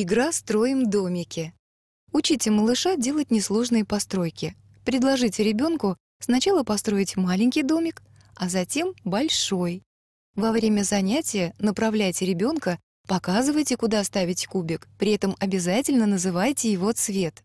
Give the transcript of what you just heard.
Игра «Строим домики». Учите малыша делать несложные постройки. Предложите ребенку сначала построить маленький домик, а затем большой. Во время занятия направляйте ребенка, показывайте, куда ставить кубик, при этом обязательно называйте его цвет.